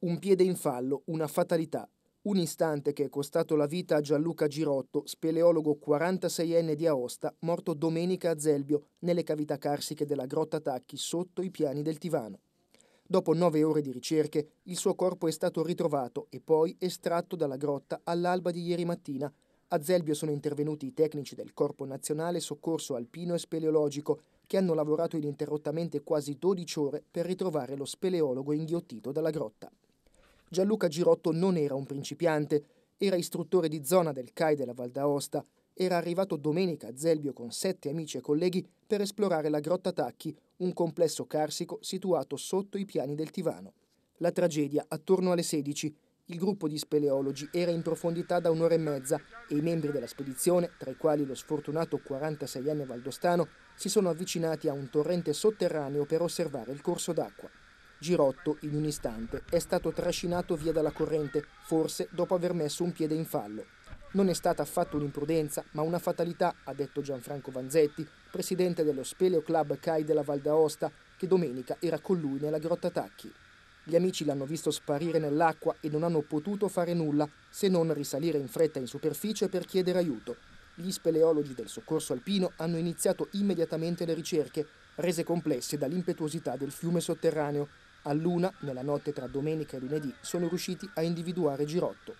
Un piede in fallo, una fatalità. Un istante che è costato la vita a Gianluca Girotto, speleologo 46enne di Aosta, morto domenica a Zelbio, nelle cavità carsiche della grotta Tacchi, sotto i piani del Tivano. Dopo nove ore di ricerche, il suo corpo è stato ritrovato e poi estratto dalla grotta all'alba di ieri mattina. A Zelbio sono intervenuti i tecnici del Corpo Nazionale Soccorso Alpino e Speleologico, che hanno lavorato ininterrottamente quasi 12 ore per ritrovare lo speleologo inghiottito dalla grotta. Gianluca Girotto non era un principiante, era istruttore di zona del CAI della Val d'Aosta, era arrivato domenica a Zelbio con sette amici e colleghi per esplorare la Grotta Tacchi, un complesso carsico situato sotto i piani del Tivano. La tragedia, attorno alle 16, il gruppo di speleologi era in profondità da un'ora e mezza e i membri della spedizione, tra i quali lo sfortunato 46enne valdostano, si sono avvicinati a un torrente sotterraneo per osservare il corso d'acqua. Girotto, in un istante, è stato trascinato via dalla corrente, forse dopo aver messo un piede in fallo. Non è stata affatto un'imprudenza, ma una fatalità, ha detto Gianfranco Vanzetti, presidente dello Speleo Club CAI della Val d'Aosta, che domenica era con lui nella grotta Tacchi. Gli amici l'hanno visto sparire nell'acqua e non hanno potuto fare nulla se non risalire in fretta in superficie per chiedere aiuto. Gli speleologi del soccorso alpino hanno iniziato immediatamente le ricerche, rese complesse dall'impetuosità del fiume sotterraneo, a Luna, nella notte tra domenica e lunedì, sono riusciti a individuare Girotto.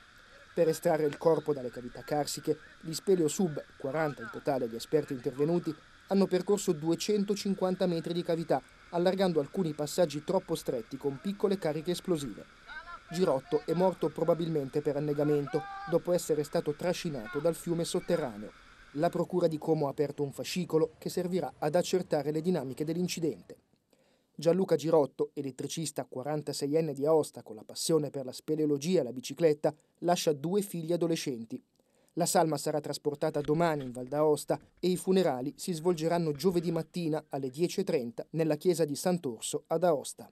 Per estrarre il corpo dalle cavità carsiche, gli Speleo Sub, 40 in totale di esperti intervenuti, hanno percorso 250 metri di cavità, allargando alcuni passaggi troppo stretti con piccole cariche esplosive. Girotto è morto probabilmente per annegamento, dopo essere stato trascinato dal fiume sotterraneo. La procura di Como ha aperto un fascicolo che servirà ad accertare le dinamiche dell'incidente. Gianluca Girotto, elettricista 46enne di Aosta con la passione per la speleologia e la bicicletta, lascia due figli adolescenti. La salma sarà trasportata domani in Val d'Aosta e i funerali si svolgeranno giovedì mattina alle 10.30 nella chiesa di Sant'Orso ad Aosta.